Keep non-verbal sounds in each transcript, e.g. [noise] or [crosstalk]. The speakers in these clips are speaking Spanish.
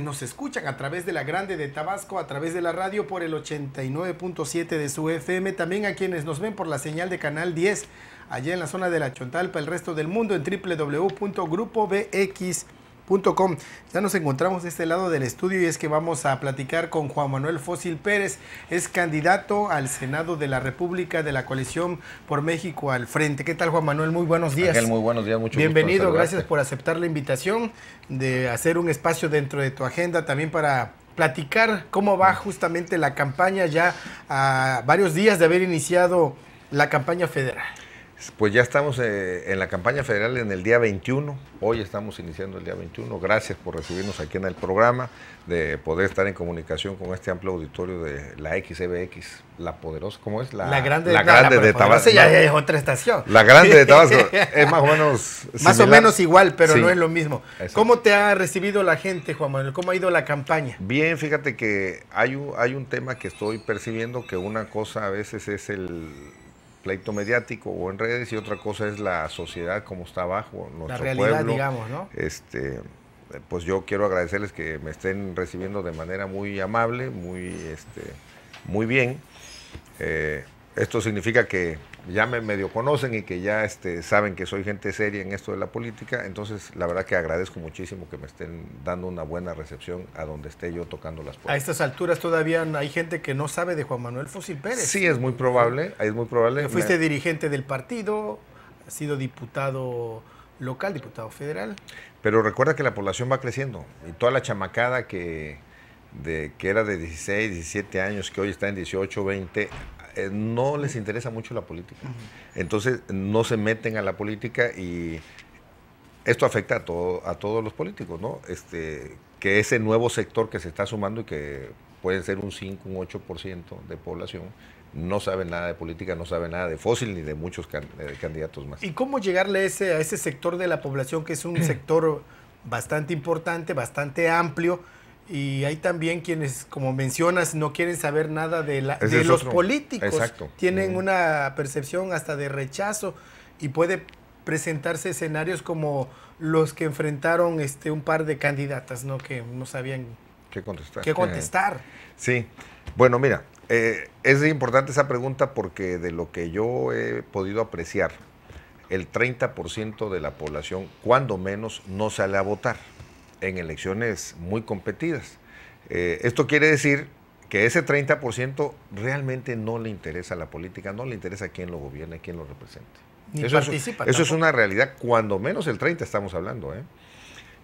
Nos escuchan a través de la Grande de Tabasco, a través de la radio por el 89.7 de su FM, también a quienes nos ven por la señal de Canal 10, allá en la zona de la Chontalpa, el resto del mundo en www.grupobx.com ya nos encontramos de este lado del estudio y es que vamos a platicar con Juan Manuel Fósil Pérez. Es candidato al Senado de la República de la coalición por México al frente. ¿Qué tal Juan Manuel? Muy buenos días. muy buenos días, mucho Bienvenido, gracias por aceptar la invitación de hacer un espacio dentro de tu agenda también para platicar cómo va justamente la campaña ya a varios días de haber iniciado la campaña federal. Pues ya estamos eh, en la campaña federal en el día 21, hoy estamos iniciando el día 21, gracias por recibirnos aquí en el programa, de poder estar en comunicación con este amplio auditorio de la XBX, la poderosa, ¿cómo es? La, grande, la grande de Tabasco. Ya, ya, es otra estación. La grande de Tabasco, [laughs] es más o menos... Más o menos igual, pero no es lo mismo. ¿Cómo te ha recibido la gente, Juan Manuel? ¿Cómo ha ido la campaña? Bien, fíjate que hay un, hay un tema que estoy percibiendo, que una cosa a veces es el pleito mediático o en redes y otra cosa es la sociedad como está abajo, la realidad, digamos, ¿no? Este, pues yo quiero agradecerles que me estén recibiendo de manera muy amable, muy, este, muy bien. Eh, esto significa que ya me medio conocen y que ya este, saben que soy gente seria en esto de la política, entonces la verdad que agradezco muchísimo que me estén dando una buena recepción a donde esté yo tocando las puertas. A estas alturas todavía hay gente que no sabe de Juan Manuel Fósil Pérez. Sí, es muy probable, es muy probable. Fuiste dirigente del partido, ha sido diputado local, diputado federal. Pero recuerda que la población va creciendo y toda la chamacada que, de, que era de 16, 17 años, que hoy está en 18, 20, eh, no les interesa mucho la política. Entonces no se meten a la política y esto afecta a, todo, a todos los políticos, ¿no? Este, que ese nuevo sector que se está sumando y que puede ser un 5, un 8% de población, no sabe nada de política, no sabe nada de fósil ni de muchos eh, candidatos más. ¿Y cómo llegarle ese, a ese sector de la población que es un sector bastante importante, bastante amplio? Y hay también quienes, como mencionas, no quieren saber nada de, los políticos. Exacto. Tienen una percepción hasta de rechazo y puede presentarse escenarios como los que enfrentaron este un par de candidatas, ¿no? Que no sabían qué contestar. Qué contestar. Sí. Bueno, mira, eh, es importante esa pregunta porque de lo que yo he podido apreciar, el 30% de la población, cuando menos, no sale a votar en elecciones muy competidas. Eh, esto quiere decir que ese 30% realmente no le interesa la política, no le interesa quién lo gobierna, quién lo represente. eso es, una realidad, cuando menos el 30% estamos hablando. ¿eh?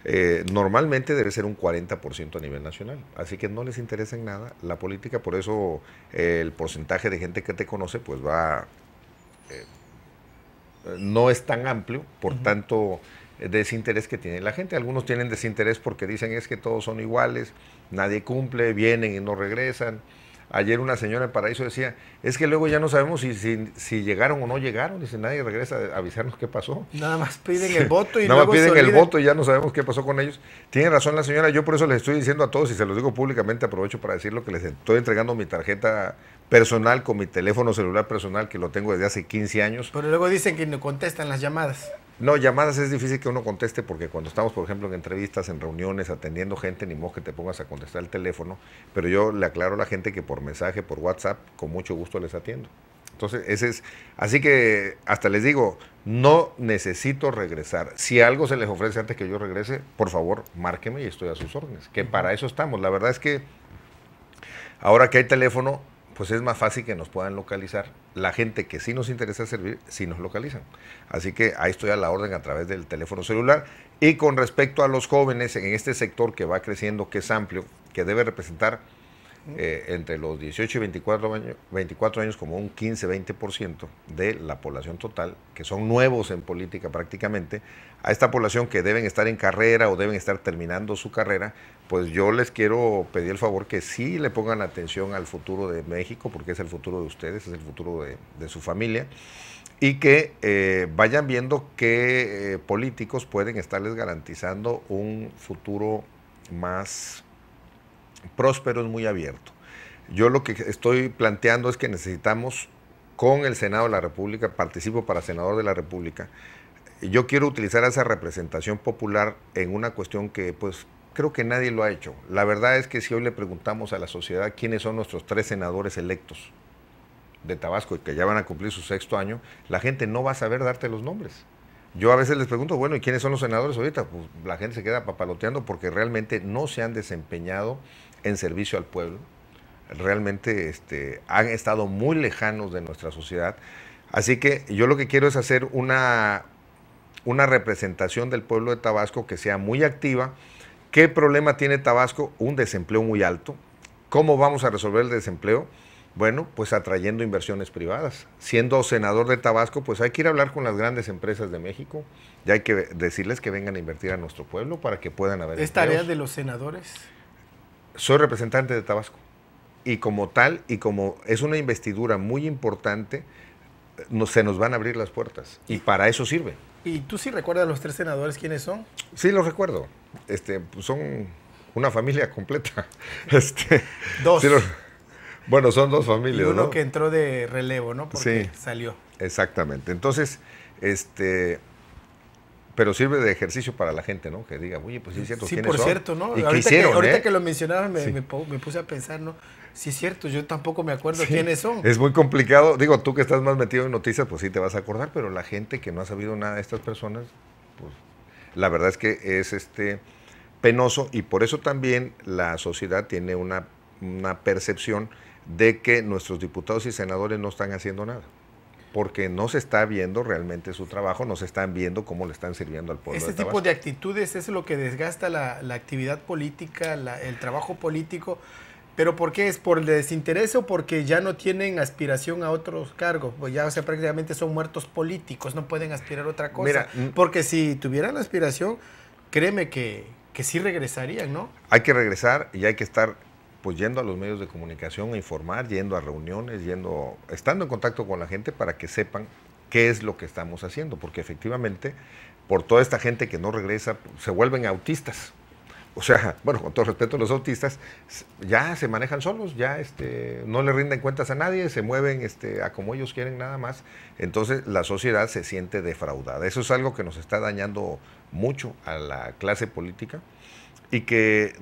Eh, normalmente debe ser un 40% a nivel nacional, así que no les interesa en nada la política, por eso el porcentaje de gente que te conoce pues va no es tan amplio, por tanto desinterés que tiene la gente. Algunos tienen desinterés porque dicen es que todos son iguales, nadie cumple, vienen y no regresan. Ayer una señora en Paraíso decía, es que luego ya no sabemos si, si, llegaron o no llegaron, dice, nadie regresa a avisarnos qué pasó. Nada más piden el voto y Nada más piden el voto ya no sabemos qué pasó con ellos. Tiene razón la señora, yo por eso les estoy diciendo a todos y se los digo públicamente, aprovecho para decirlo que les estoy entregando mi tarjeta personal con mi teléfono celular personal que lo tengo desde hace 15 años. Pero luego dicen que no contestan las llamadas. No, llamadas es difícil que uno conteste porque cuando estamos, por ejemplo, en entrevistas, en reuniones, atendiendo gente, ni modo que te pongas a contestar el teléfono, pero yo le aclaro a la gente que por mensaje, por WhatsApp, con mucho gusto les atiendo. Entonces, ese es, así que hasta les digo, no necesito regresar. Si algo se les ofrece antes que yo regrese, por favor, márqueme y estoy a sus órdenes, que para eso estamos. La verdad es que ahora que hay teléfono, pues es más fácil que nos puedan localizar. La gente que sí nos interesa servir, sí nos localizan. Así que ahí estoy a la orden a través del teléfono celular. Y con respecto a los jóvenes en este sector que va creciendo, que es amplio, que debe representar eh, entre los 18 y 24 años, 24 años como un 15-20% de la población total, que son nuevos en política prácticamente, a esta población que deben estar en carrera o deben estar terminando su carrera, pues yo les quiero pedir el favor que sí le pongan atención al futuro de México, porque es el futuro de ustedes, es el futuro de, su familia, y que eh, vayan viendo qué eh, políticos pueden estarles garantizando un futuro más próspero, es muy abierto. Yo lo que estoy planteando es que necesitamos con el Senado de la República, participo para senador de la República, yo quiero utilizar esa representación popular en una cuestión que pues creo que nadie lo ha hecho. La verdad es que si hoy le preguntamos a la sociedad quiénes son nuestros tres senadores electos de Tabasco y que ya van a cumplir su sexto año, la gente no va a saber darte los nombres. Yo a veces les pregunto, bueno, ¿y quiénes son los senadores ahorita? Pues la gente se queda papaloteando porque realmente no se han desempeñado en servicio al pueblo. Realmente este, han estado muy lejanos de nuestra sociedad. Así que yo lo que quiero es hacer una, una representación del pueblo de Tabasco que sea muy activa. ¿Qué problema tiene Tabasco? Un desempleo muy alto. ¿Cómo vamos a resolver el desempleo? Bueno, pues atrayendo inversiones privadas. Siendo senador de Tabasco, pues hay que ir a hablar con las grandes empresas de México y hay que decirles que vengan a invertir a nuestro pueblo para que puedan haber. ¿Es tarea de los senadores? soy representante de Tabasco. Y como tal, y como es una investidura muy importante, se nos van a abrir las puertas. Y para eso sirve. ¿Y tú sí recuerdas a los tres senadores quiénes son? Sí, los recuerdo. Este, pues son una familia completa. [laughs] Este, dos. bueno, son dos familias. uno que entró de relevo, ¿no? Porque salió. Exactamente. Entonces, este, pero sirve de ejercicio para la gente, ¿no? Que diga, oye, pues sí es cierto, Sí, por cierto, ¿no? ahorita, que, eh? lo mencionaron me, puse a pensar, ¿no? Sí es cierto, yo tampoco me acuerdo quiénes son. Es muy complicado. Digo, tú que estás más metido en noticias, pues sí te vas a acordar, pero la gente que no ha sabido nada de estas personas, pues la verdad es que es este penoso y por eso también la sociedad tiene una percepción de que nuestros diputados y senadores no están haciendo nada porque no se está viendo realmente su trabajo, no se están viendo cómo le están sirviendo al pueblo. Ese tipo de actitudes es lo que desgasta la, actividad política, el trabajo político. ¿Pero por qué? ¿Es por el desinterés o porque ya no tienen aspiración a otros cargos? Pues ya, o sea, prácticamente son muertos políticos, no pueden aspirar a otra cosa. Mira, mm, porque si tuvieran aspiración, créeme que, que sí regresarían, ¿no? Hay que regresar y hay que estar pues yendo a los medios de comunicación a informar, yendo a reuniones, yendo, estando en contacto con la gente para que sepan qué es lo que estamos haciendo, porque efectivamente por toda esta gente que no regresa se vuelven autistas. O sea, [laughs] bueno, con todo respeto los autistas, ya se manejan solos, ya este, no le rinden cuentas a nadie, se mueven este, a como ellos quieren nada más. Entonces la sociedad se siente defraudada. Eso es algo que nos está dañando mucho a la clase política y que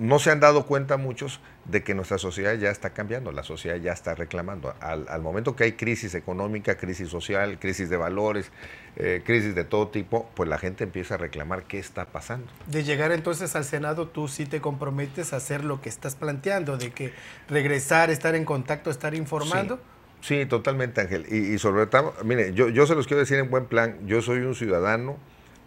no se han dado cuenta muchos de que nuestra sociedad ya está cambiando, la sociedad ya está reclamando. Al, momento que hay crisis económica, crisis social, crisis de valores, eh, crisis de todo tipo, pues la gente empieza a reclamar qué está pasando. De llegar entonces al Senado, tú sí te comprometes a hacer lo que estás planteando, de que regresar, estar en contacto, estar informando. Sí. totalmente, Ángel. Y, sobre todo, mire, yo, yo, se los quiero decir en buen plan, yo soy un ciudadano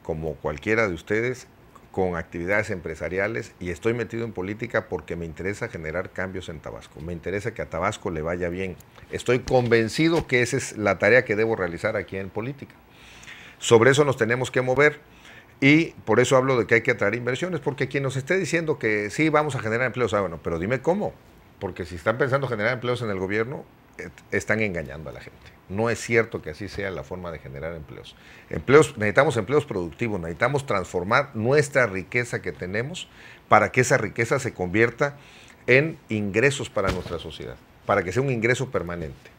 como cualquiera de ustedes con actividades empresariales y estoy metido en política porque me interesa generar cambios en Tabasco, me interesa que a Tabasco le vaya bien. Estoy convencido que esa es la tarea que debo realizar aquí en política. Sobre eso nos tenemos que mover y por eso hablo de que hay que atraer inversiones, porque quien nos esté diciendo que sí, vamos a generar empleos, ah, bueno, pero dime cómo, porque si están pensando generar empleos en el gobierno, eh, están engañando a la gente. No es cierto que así sea la forma de generar empleos. empleos. Necesitamos empleos productivos, necesitamos transformar nuestra riqueza que tenemos para que esa riqueza se convierta en ingresos para nuestra sociedad, para que sea un ingreso permanente.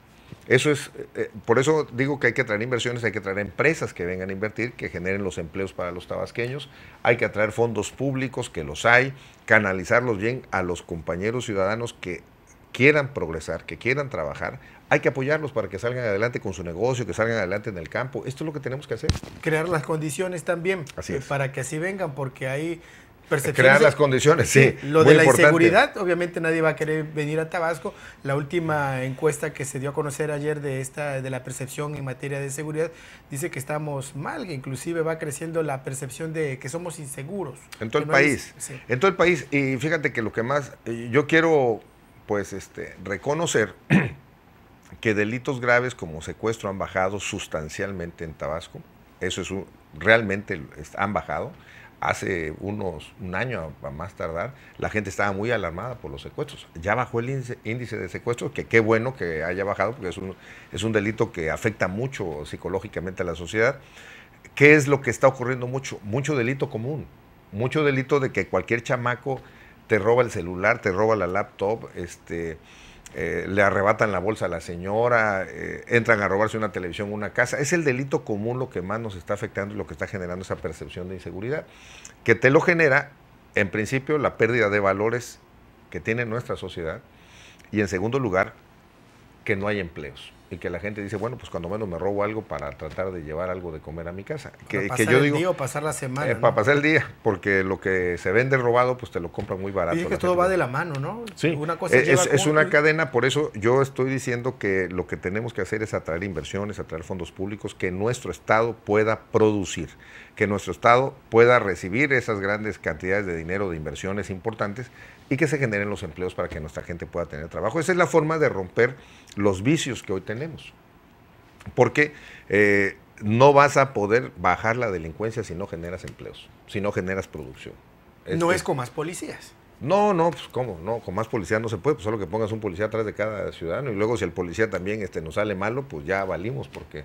Eso es, eh, eh, por eso digo que hay que traer inversiones, hay que traer empresas que vengan a invertir, que generen los empleos para los tabasqueños, hay que atraer fondos públicos, que los hay, canalizarlos bien a los compañeros ciudadanos que quieran progresar, que quieran trabajar, hay que apoyarlos para que salgan adelante con su negocio, que salgan adelante en el campo. Esto es lo que tenemos que hacer. Crear las condiciones también eh, para que así vengan, porque hay Crear las condiciones, sí. lo de la inseguridad, obviamente nadie va a querer venir a Tabasco. La última encuesta que se dio a conocer ayer de esta de la percepción en materia de seguridad dice que estamos mal, que inclusive va creciendo la percepción de que somos inseguros. En todo el país. En todo el país. Y fíjate que lo que más eh, yo quiero, pues, este, reconocer que delitos graves como secuestro han bajado sustancialmente en Tabasco. Eso es un, realmente han bajado. Hace unos un año a más tardar, la gente estaba muy alarmada por los secuestros. Ya bajó el índice de secuestros, que qué bueno que haya bajado, porque es un, es un delito que afecta mucho psicológicamente a la sociedad. ¿Qué es lo que está ocurriendo mucho? Mucho delito común, mucho delito de que cualquier chamaco te roba el celular, te roba la laptop, este, eh, le arrebatan la bolsa a la señora, eh, entran a robarse una televisión, una casa. Es el delito común lo que más nos está afectando y lo que está generando esa percepción de inseguridad, que te lo genera, en principio, la pérdida de valores que tiene nuestra sociedad y, en segundo lugar, que no hay empleos y que la gente dice, bueno, pues cuando menos me robo algo para tratar de llevar algo de comer a mi casa. Para pasar yo el digo, día o pasar la semana. Eh, para pasar el día, porque lo que se vende robado, pues te lo compran muy barato. Y es que todo va de la mano, ¿no? es una cadena, por eso yo estoy diciendo que lo que tenemos que hacer es atraer inversiones, atraer fondos públicos, que nuestro Estado pueda producir, que nuestro Estado pueda recibir esas grandes cantidades de dinero de inversiones importantes y que se generen los empleos para que nuestra gente pueda tener trabajo. Esa es la forma de romper los vicios que hoy tenemos. Porque eh, no vas a poder bajar la delincuencia si no generas empleos, si no generas producción. no es con más policías. No, no, pues cómo, no, con más policías no se puede, pues solo que pongas un policía atrás de cada ciudadano y luego si el policía también este, nos sale malo, pues ya valimos porque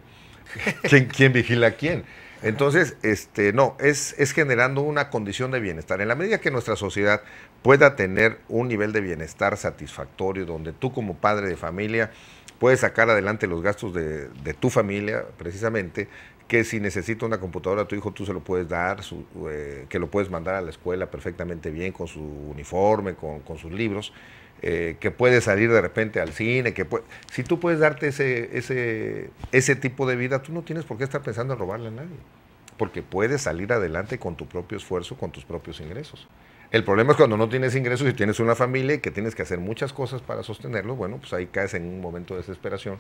[laughs] ¿Quién, vigila quién? Entonces, este, no, es, generando una condición de bienestar. En la medida que nuestra sociedad pueda tener un nivel de bienestar satisfactorio, donde tú como padre de familia puedes sacar adelante los gastos de, tu familia, precisamente, que si necesita una computadora a tu hijo, tú se lo puedes dar, eh, que lo puedes mandar a la escuela perfectamente bien, con su uniforme, con, con sus libros. Eh, que puede salir de repente al cine, que si tú puedes darte ese, ese, ese tipo de vida, tú no tienes por qué estar pensando en robarle a nadie, porque puedes salir adelante con tu propio esfuerzo, con tus propios ingresos. El problema es cuando no tienes ingresos y tienes una familia y que tienes que hacer muchas cosas para sostenerlo, bueno, pues ahí caes en un momento de desesperación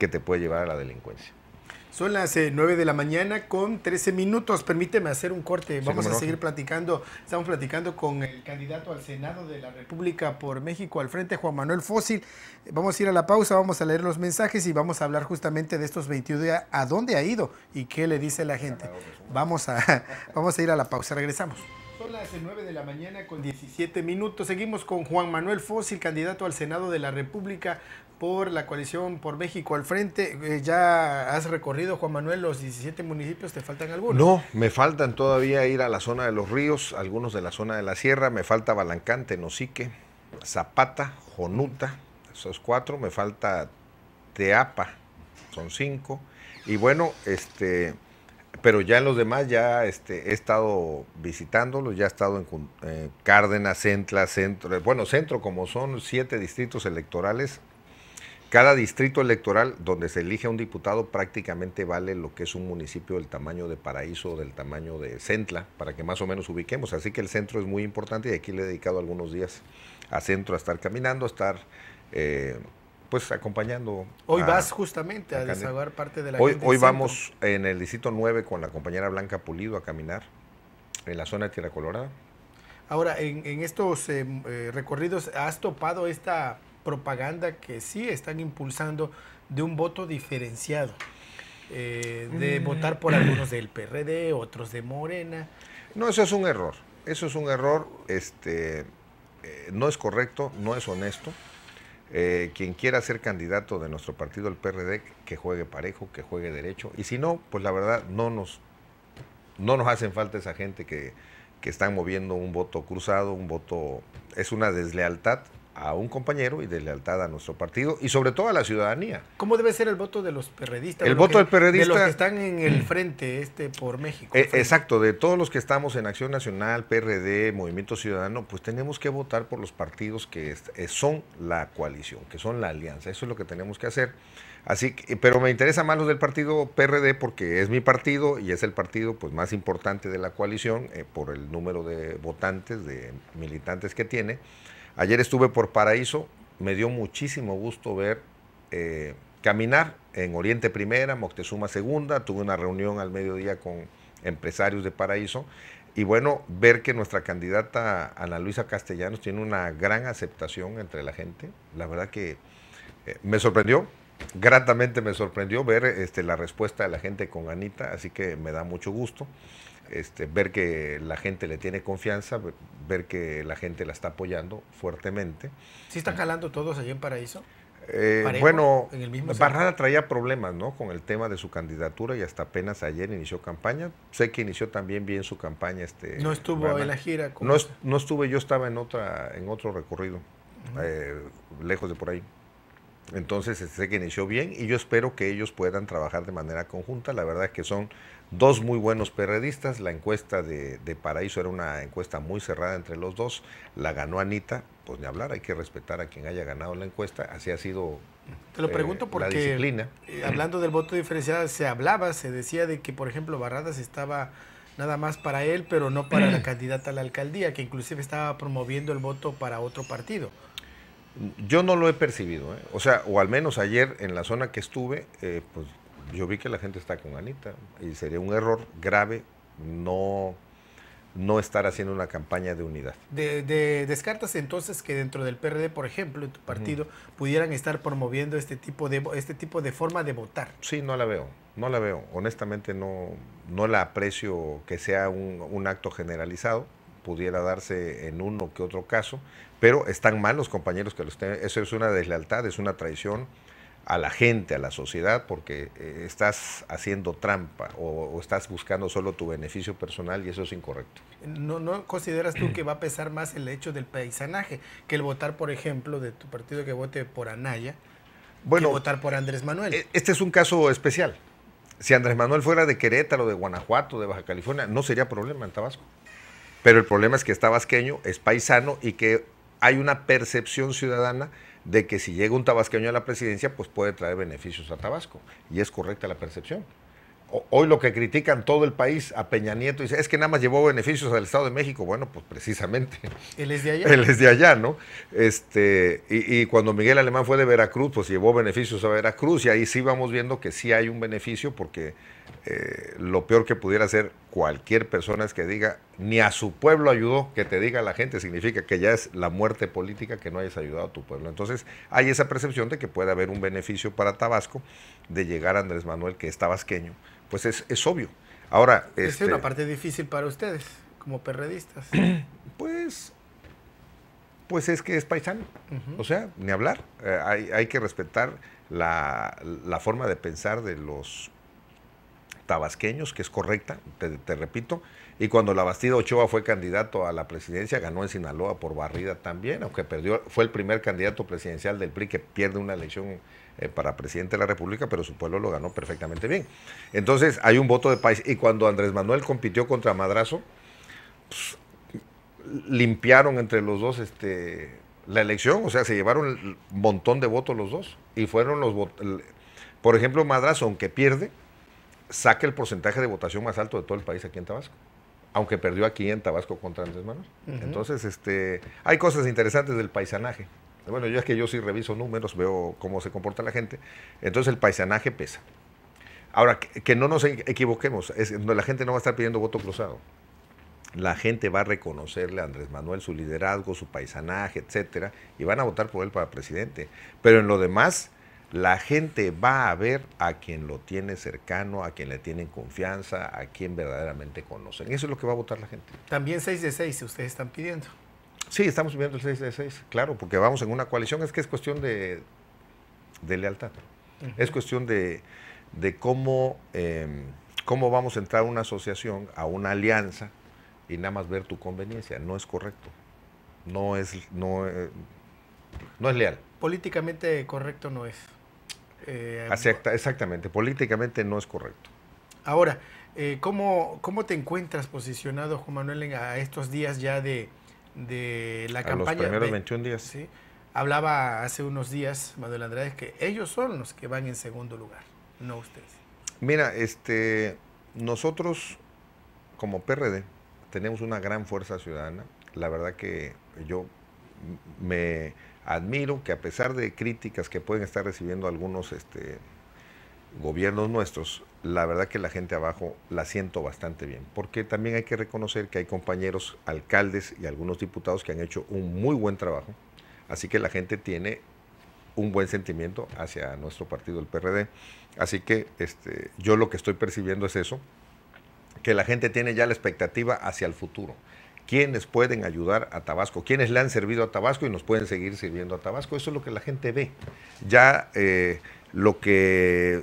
que te puede llevar a la delincuencia. Son las eh, nueve 9 de la mañana con 13 minutos. Permíteme hacer un corte. Vamos a seguir platicando. Estamos platicando con el candidato al Senado de la República por México al frente, Juan Manuel Fósil. Vamos a ir a la pausa, vamos a leer los mensajes y vamos a hablar justamente de estos 21 días, a dónde ha ido y qué le dice la gente. Ah, vamos a, [laughs] vamos a ir a la pausa. Regresamos. Son las 9 eh, de la mañana con 17 minutos. Seguimos con Juan Manuel Fósil, candidato al Senado de la República por la coalición por México al frente. Eh, ya has recorrido, Juan Manuel, los 17 municipios, ¿te faltan algunos? No, me faltan todavía ir a la zona de los ríos, algunos de la zona de la sierra, me falta Balancante, Nosique, Zapata, Jonuta, esos cuatro, me falta Teapa, son cinco. Y bueno, este, pero ya en los demás ya este, he estado visitándolos, ya he estado en eh, Cárdenas, Centla, Centro, eh, bueno, Centro como son siete distritos electorales, cada distrito electoral donde se elige a un diputado prácticamente vale lo que es un municipio del tamaño de Paraíso o del tamaño de Centla, para que más o menos ubiquemos. Así que el centro es muy importante y aquí le he dedicado algunos días a centro, a estar caminando, a estar eh, pues acompañando. Hoy vas justamente a, desaguar parte de la Hoy, hoy vamos en el distrito 9 con la compañera Blanca Pulido a caminar en la zona de Tierra Colorada. Ahora, en, estos eh, eh, recorridos, ¿has topado esta propaganda que sí están impulsando de un voto diferenciado, eh, de mm. votar por algunos del PRD, otros de Morena. No, eso es un error. Eso es un error, este, eh, no es correcto, no es honesto. Eh, quien quiera ser candidato de nuestro partido, el PRD, que juegue parejo, que juegue derecho. Y si no, pues la verdad no nos, no nos hacen falta esa gente que, que están moviendo un voto cruzado, un voto... Es una deslealtad a un compañero y de lealtad a nuestro partido y sobre todo a la ciudadanía. ¿Cómo debe ser el voto de los perredistas? El voto del perredista... De los que están en el frente este por México. Eh, exacto, de todos los que estamos en Acción Nacional, PRD, Movimiento Ciudadano, pues tenemos que votar por los partidos que eh, son la coalición, que son la alianza. Eso es lo que tenemos que hacer. Así que, eh, pero me interesa más los del partido PRD porque es mi partido y es el partido pues más importante de la coalición por el número de votantes, de militantes que tiene. Ayer estuve por Paraíso, me dio muchísimo gusto ver eh, caminar en Oriente Primera, Moctezuma Segunda, tuve una reunión al mediodía con empresarios de Paraíso y bueno, ver que nuestra candidata Ana Luisa Castellanos tiene una gran aceptación entre la gente, la verdad que eh, me sorprendió, gratamente me sorprendió ver este, la respuesta de la gente con Anita, así que me da mucho gusto. Este, ver que la gente le tiene confianza, ver que la gente la está apoyando fuertemente. ¿Sí están calando todos allí en Paraíso? Eh, bueno, Barrada traía problemas ¿no? con el tema de su candidatura y hasta apenas ayer inició campaña. Sé que inició también bien su campaña. Este, no estuvo en la gira. No, no, estuve, yo estaba en, otra, en otro recorrido, eh, lejos de por ahí. Entonces este, sé que inició bien y yo espero que ellos puedan trabajar de manera conjunta. La verdad es que son dos muy buenos perredistas. La encuesta de, de, Paraíso era una encuesta muy cerrada entre los dos. La ganó Anita, pues ni hablar, hay que respetar a quien haya ganado la encuesta. Así ha sido. Te lo eh, pregunto porque la disciplina. Eh, hablando del voto diferenciado, se hablaba, se decía de que, por ejemplo, Barradas estaba nada más para él, pero no para la [clears throat] candidata a la alcaldía, que inclusive estaba promoviendo el voto para otro partido. Yo no lo he percibido, ¿eh? o sea, o al menos ayer en la zona que estuve, eh, pues yo vi que la gente está con Anita y sería un error grave no, no estar haciendo una campaña de unidad. De, descartas entonces que dentro del PRD, por ejemplo, en tu partido, pudieran estar promoviendo este tipo, de, este tipo de forma de votar. Sí, no la veo, no la veo. Honestamente no, no la aprecio que sea un, un acto generalizado, pudiera darse en uno que otro caso, pero están mal los compañeros que los tienen. Eso es una deslealtad, es una traición a la gente, a la sociedad, porque eh, estás haciendo trampa o, estás buscando solo tu beneficio personal y eso es incorrecto. ¿No, ¿No consideras tú que va a pesar más el hecho del paisanaje que el votar, por ejemplo, de tu partido que vote por Anaya bueno, que votar por Andrés Manuel? E, este es un caso especial. Si Andrés Manuel fuera de Querétaro, de Guanajuato, de Baja California, no sería problema en Tabasco. Pero el problema es que está vasqueño, es paisano y que hay una percepción ciudadana de que si llega un tabasqueño a la presidencia, pues puede traer beneficios a Tabasco. Y es correcta la percepción. hoy lo que critican todo el país a Peña Nieto dice, es que nada más llevó beneficios al Estado de México. Bueno, pues precisamente. [laughs] Él es de allá. Él es de allá, ¿no? Este, y, y cuando Miguel Alemán fue de Veracruz, pues llevó beneficios a Veracruz y ahí sí vamos viendo que sí hay un beneficio porque eh, lo peor que pudiera hacer cualquier persona es que diga, ni a su pueblo ayudó, que te diga la gente, significa que ya es la muerte política que no hayas ayudado a tu pueblo. Entonces hay esa percepción de que puede haber un beneficio para Tabasco de llegar a Andrés Manuel, que es tabasqueño. Pues es, obvio. Ahora... Es este una parte difícil para ustedes, como perredistas. [clears throat] Pues... Pues es que es paisano, o sea, ni hablar. Eh, hay, que respetar la, la forma de pensar de los tabasqueños, que es correcta, te, repito. Y cuando la Bastida Ochoa fue candidato a la presidencia, ganó en Sinaloa por barrida también, aunque perdió, fue el primer candidato presidencial del PRI que pierde una elección eh, para presidente de la República, pero su pueblo lo ganó perfectamente bien. Entonces hay un voto de país. Y cuando Andrés Manuel compitió contra Madrazo, pues, limpiaron entre los dos este, la elección, o sea, se llevaron un montón de votos los dos. Y fueron los votos. Por ejemplo, Madrazo, aunque pierde, saca el porcentaje de votación más alto de todo el país aquí en Tabasco. Aunque perdió aquí en Tabasco contra Andrés Manuel. Entonces, este, hay cosas interesantes del paisanaje. Bueno, yo es que yo sí reviso números, veo cómo se comporta la gente. Entonces, el paisanaje pesa. Ahora, que, no nos equivoquemos, la gente no va a estar pidiendo voto cruzado. La gente va a reconocerle a Andrés Manuel su liderazgo, su paisanaje, etcétera, y van a votar por él para presidente. Pero en lo demás, la gente va a ver a quien lo tiene cercano, a quien le tienen confianza, a quien verdaderamente conocen. Eso es lo que va a votar la gente. También 6 de 6, ustedes están pidiendo. Sí, estamos pidiendo el 6 de 6, claro, porque vamos en una coalición. Es que es cuestión de, de lealtad. Es cuestión de, de cómo, em, cómo vamos a entrar a una asociación, a una alianza, y nada más ver tu conveniencia. No es correcto. No es, no, eh, no es leal. Políticamente correcto no es. Eh, exactamente, políticamente no es correcto. Ahora, eh, ¿cómo, te encuentras posicionado, Juan Manuel, a estos días ya de, de la a campaña? Los primeros 21 días. Hablaba hace unos días, Manuel Andrade, que ellos son los que van en segundo lugar, no ustedes. Mira, este, nosotros como PRD tenemos una gran fuerza ciudadana. La verdad que yo me admiro que a pesar de críticas que pueden estar recibiendo algunos este, gobiernos nuestros, la verdad que la gente abajo la siento bastante bien, porque también hay que reconocer que hay compañeros alcaldes y algunos diputados que han hecho un muy buen trabajo, así que la gente tiene un buen sentimiento hacia nuestro partido, el PRD. Así que este, yo lo que estoy percibiendo es eso, que la gente tiene ya la expectativa hacia el futuro quiénes pueden ayudar a Tabasco, quiénes le han servido a Tabasco y nos pueden seguir sirviendo a Tabasco. Eso es lo que la gente ve. Ya eh, lo que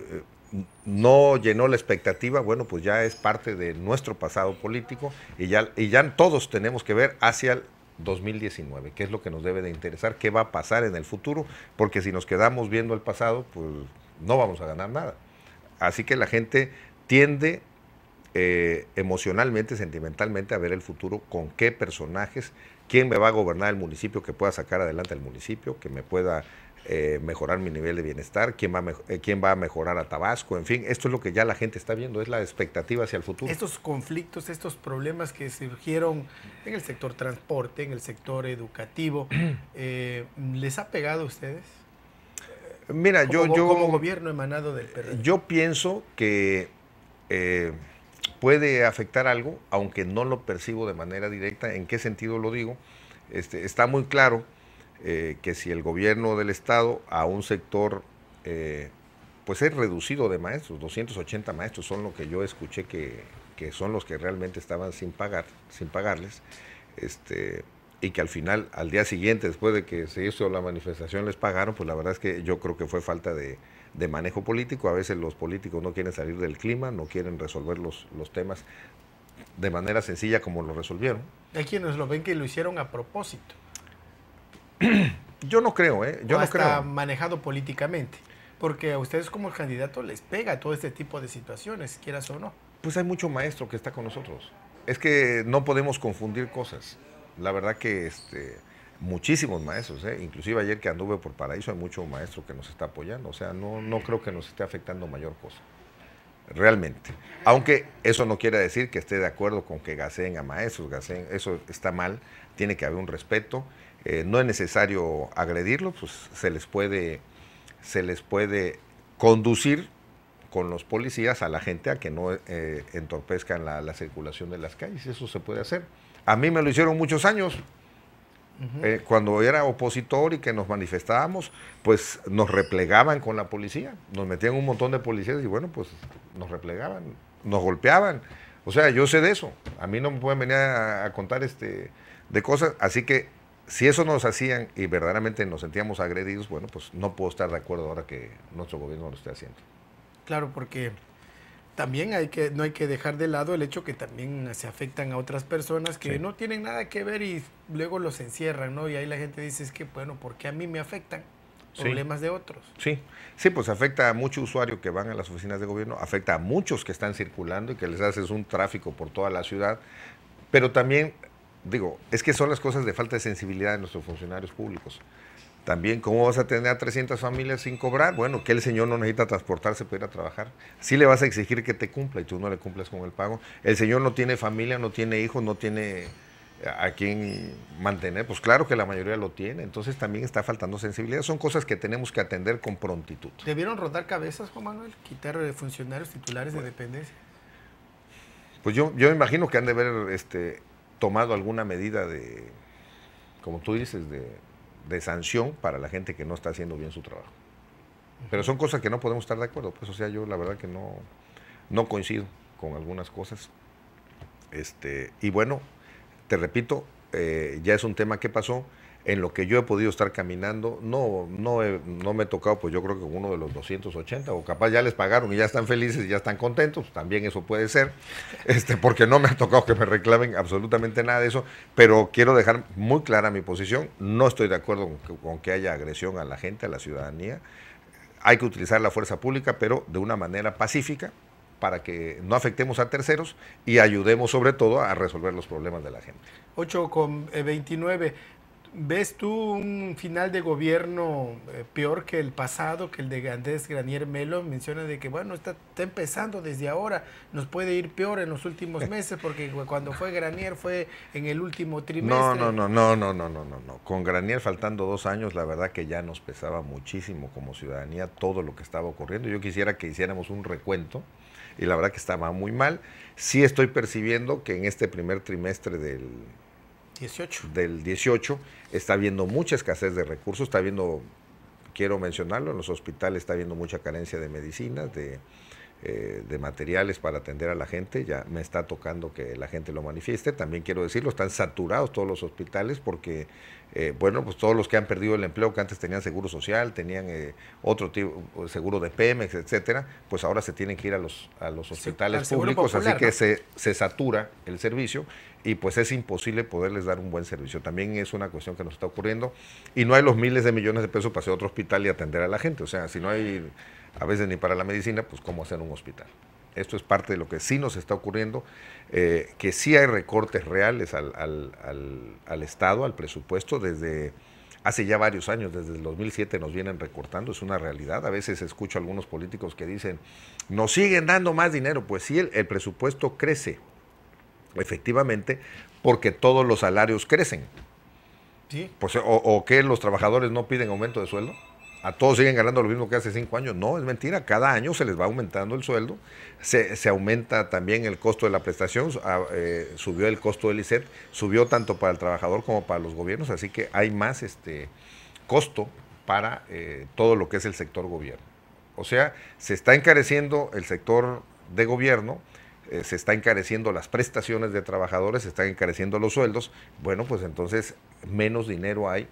eh, no llenó la expectativa, bueno, pues ya es parte de nuestro pasado político y ya, y ya todos tenemos que ver hacia el 2019, qué es lo que nos debe de interesar, qué va a pasar en el futuro, porque si nos quedamos viendo el pasado, pues no vamos a ganar nada. Así que la gente tiende eh, emocionalmente, sentimentalmente, a ver el futuro, con qué personajes, quién me va a gobernar el municipio, que pueda sacar adelante el municipio, que me pueda eh, mejorar mi nivel de bienestar, eh, quién va, a mejorar a Tabasco, en fin, esto es lo que ya la gente está viendo, es la expectativa hacia el futuro. Estos conflictos, estos problemas que surgieron en el sector transporte, en el sector educativo, [clears throat] ¿les ha pegado a ustedes? Mira, yo, yo... Como gobierno emanado del Yo pienso que puede afectar algo, aunque no lo percibo de manera directa. ¿En qué sentido lo digo? Este, está muy claro eh, que si el gobierno del Estado a un sector, eh, pues es reducido de maestros, 280 maestros son lo que yo escuché que, que son los que realmente estaban sin pagar, sin pagarles, este, y que al final, al día siguiente, después de que se hizo la manifestación, les pagaron, pues la verdad es que yo creo que fue falta de, de manejo político. A veces los políticos no quieren salir del clima, no quieren resolver los, los temas de manera sencilla como lo resolvieron. Hay quienes lo ven que lo hicieron a propósito. [clears throat] Yo no creo, ¿eh? Yo hasta manejado políticamente. Porque a ustedes como candidato les pega todo este tipo de situaciones, quieras o no. Pues hay mucho maestro que está con nosotros. Es que no podemos confundir cosas. La verdad que este, muchísimos maestros, ¿eh? inclusive ayer que anduve por Paraíso hay muchos maestros que nos está apoyando, o sea, no, no creo que nos esté afectando mayor cosa, realmente. Aunque eso no quiere decir que esté de acuerdo con que gaseen a maestros, gaseen, eso está mal, tiene que haber un respeto, eh, no es necesario agredirlos, pues se les puede, se les puede conducir con los policías a la gente a que no eh, entorpezcan la, la circulación de las calles, eso se puede hacer. A mí me lo hicieron muchos años, eh, cuando era opositor y que nos manifestábamos, pues nos replegaban con la policía, nos metían un montón de policías y bueno, pues nos replegaban, nos golpeaban. O sea, yo sé de eso, a mí no me pueden venir a, contar este, de cosas, así que si eso nos hacían y verdaderamente nos sentíamos agredidos, bueno, pues no puedo estar de acuerdo ahora que nuestro gobierno lo esté haciendo. Claro, porque también hay que, no hay que dejar de lado el hecho que también se afectan a otras personas que no tienen nada que ver y luego los encierran, ¿no? Y ahí la gente dice, es que, bueno, ¿por qué a mí me afectan? problemas de otros. Sí, sí, pues afecta a muchos usuarios que van a las oficinas de gobierno, afecta a muchos que están circulando y que les haces un tráfico por toda la ciudad, pero también, digo, es que son las cosas de falta de sensibilidad de nuestros funcionarios públicos. También, ¿cómo vas a tener a 300 familias sin cobrar? Bueno, que el señor no necesita transportarse para ir a trabajar. Sí le vas a exigir que te cumpla y tú no le cumples con el pago. El señor no tiene familia, no tiene hijos, no tiene eh, a quién mantener. Pues claro que la mayoría lo tiene. Entonces también está faltando sensibilidad. Son cosas que tenemos que atender con prontitud. ¿Debieron rodar cabezas, Juan Manuel? ¿Quitar eh, funcionarios titulares de dependencia? Pues yo, yo me imagino que han de haber este, tomado alguna medida de, como tú dices, de de sanción para la gente que no está haciendo bien su trabajo. Pero son cosas que no podemos estar de acuerdo. Pues, o sea, yo la verdad que no, no coincido con algunas cosas. Este, y bueno, te repito, eh, ya es un tema que pasó en lo que yo he podido estar caminando, no, no, no me he tocado, pues yo creo que uno de los 280, o capaz ya les pagaron y ya están felices y ya están contentos, también eso puede ser, [laughs] este, porque no me ha tocado que me reclamen absolutamente nada de eso, pero quiero dejar muy clara mi posición, no estoy de acuerdo con que, haya agresión a la gente, a la ciudadanía, hay que utilizar la fuerza pública, pero de una manera pacífica, para que no afectemos a terceros y ayudemos sobre todo a resolver los problemas de la gente. 8 con eh, ¿Ves tú un final de gobierno eh, peor que el pasado, que el de Andrés Granier Melo? Menciona de que, bueno, está, empezando desde ahora, nos puede ir peor en los últimos meses, porque cuando fue Granier fue en el último trimestre. No, no, no, no, no, no, no, no, no. Con Granier faltando dos años, la verdad que ya nos pesaba muchísimo como ciudadanía todo lo que estaba ocurriendo. Yo quisiera que hiciéramos un recuento y la verdad que estaba muy mal. Sí estoy percibiendo que en este primer trimestre del 18. del 18, está habiendo mucha escasez de recursos, está habiendo, quiero mencionarlo, en los hospitales está habiendo mucha carencia de medicinas, de, eh, de materiales para atender a la gente, ya me está tocando que la gente lo manifieste. También quiero decirlo, están saturados todos los hospitales porque, eh, bueno, pues todos los que han perdido el empleo, que antes tenían seguro social, tenían eh, otro tipo, seguro de Pemex, etcétera, pues ahora se tienen que ir a los, a los hospitales públicos, así que se, se satura el servicio y pues es imposible poderles dar un buen servicio. También es una cuestión que nos está ocurriendo y no hay los miles de millones de pesos para hacer otro hospital y atender a la gente. O sea, si no hay a veces ni para la medicina, pues cómo hacer un hospital. Esto es parte de lo que sí nos está ocurriendo, eh, que sí hay recortes reales al, Estado, al presupuesto, desde hace ya varios años, desde el 2007 nos vienen recortando, es una realidad. A veces escucho a algunos políticos que dicen, nos siguen dando más dinero, pues sí, el, presupuesto crece, efectivamente, porque todos los salarios crecen. Pues, ¿O que los trabajadores no piden aumento de sueldo? a todos siguen ganando lo mismo que hace cinco años. No, es mentira. Cada año se les va aumentando el sueldo. Se, aumenta también el costo de la prestación. Ah, eh, subió el costo del ISET. Subió tanto para el trabajador como para los gobiernos. Así que hay más este, costo para eh, todo lo que es el sector gobierno. O sea, se está encareciendo el sector de gobierno. Eh, se está encareciendo las prestaciones de trabajadores, se están encareciendo los sueldos, bueno, pues entonces menos dinero hay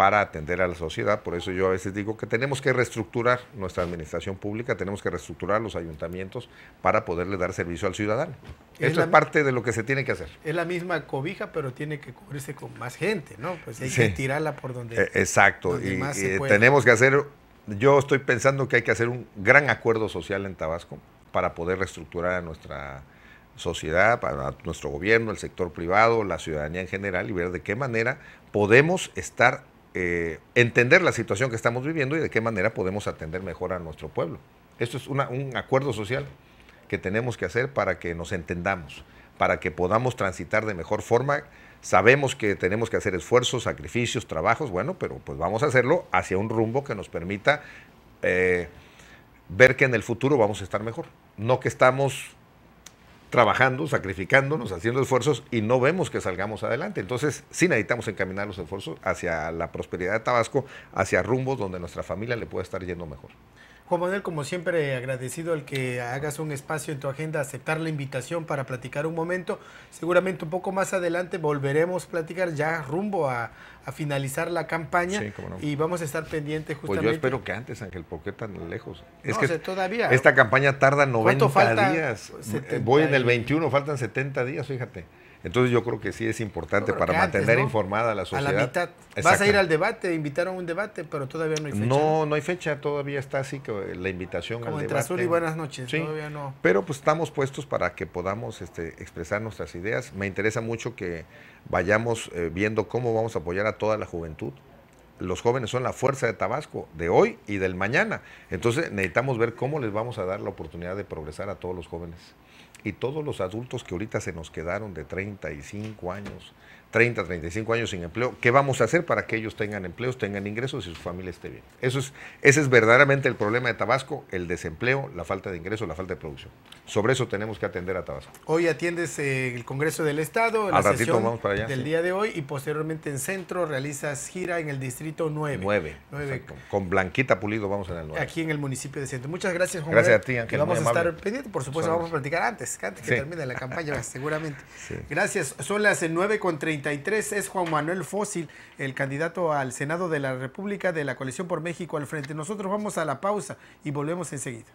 para atender a la sociedad. Por eso yo a veces digo que tenemos que reestructurar nuestra administración pública, tenemos que reestructurar los ayuntamientos para poderle dar servicio al ciudadano. Es la parte de lo que se tiene que hacer. Es la misma cobija, pero tiene que cubrirse con más gente, ¿no? Pues hay que tirarla por donde. E-, exacto, y, tenemos que hacer. Yo estoy pensando que hay que hacer un gran acuerdo social en Tabasco para poder reestructurar a nuestra sociedad, para nuestro gobierno, el sector privado, la ciudadanía en general y ver de qué manera podemos estar eh, entender la situación que estamos viviendo y de qué manera podemos atender mejor a nuestro pueblo. Esto es un acuerdo social que tenemos que hacer para que nos entendamos, para que podamos transitar de mejor forma. Sabemos que tenemos que hacer esfuerzos, sacrificios, trabajos, bueno, pero pues vamos a hacerlo hacia un rumbo que nos permita eh, ver que en el futuro vamos a estar mejor. No que estamos trabajando, sacrificándonos, haciendo esfuerzos y no vemos que salgamos adelante. Entonces, sí necesitamos encaminar los esfuerzos hacia la prosperidad de Tabasco, hacia rumbos donde nuestra familia le pueda estar yendo mejor. Juan Manuel, como siempre, agradecido el que hagas un espacio en tu agenda, aceptar la invitación para platicar un momento. Seguramente un poco más adelante volveremos a platicar ya rumbo a, finalizar la campaña y vamos a estar pendientes justamente. Pues yo espero que antes, Ángel, ¿por tan lejos? Es no, que todavía. Esta campaña tarda 90 días. Voy en el 21, faltan 70 días, fíjate. Entonces yo creo que sí es importante para mantener informada a la sociedad. Vas a ir al debate, invitaron un debate, pero todavía no hay fecha. No, no hay fecha, todavía está así que la invitación Como al entre y buenas noches, todavía no. Pero pues estamos puestos para que podamos este, expresar nuestras ideas. Me interesa mucho que vayamos eh, viendo cómo vamos a apoyar a toda la juventud los jóvenes son la fuerza de Tabasco, de hoy y del mañana. Entonces necesitamos ver cómo les vamos a dar la oportunidad de progresar a todos los jóvenes y todos los adultos que ahorita se nos quedaron de 35 años, 30, 35 años sin empleo, ¿qué vamos a hacer para que ellos tengan empleos, tengan ingresos y su familia esté bien? Eso es, ese es verdaderamente el problema de Tabasco, el desempleo, la falta de ingresos, la falta de producción. Sobre eso tenemos que atender a Tabasco. Hoy atiendes eh, el Congreso del Estado, el la del día de hoy y posteriormente en Centro realizas gira en el Distrito 9. 9, Con Blanquita Pulido vamos en el 9. Aquí en el municipio de Centro. Muchas gracias, Juan. Gracias a ti, vamos a estar pendientes, por supuesto, vamos a platicar antes, antes que termine la campaña, [laughs] seguramente. Gracias. Son las 9 con 33 es Juan Manuel Fósil, el candidato al Senado de la República de la Coalición por México al frente. Nosotros vamos a la pausa y volvemos enseguida.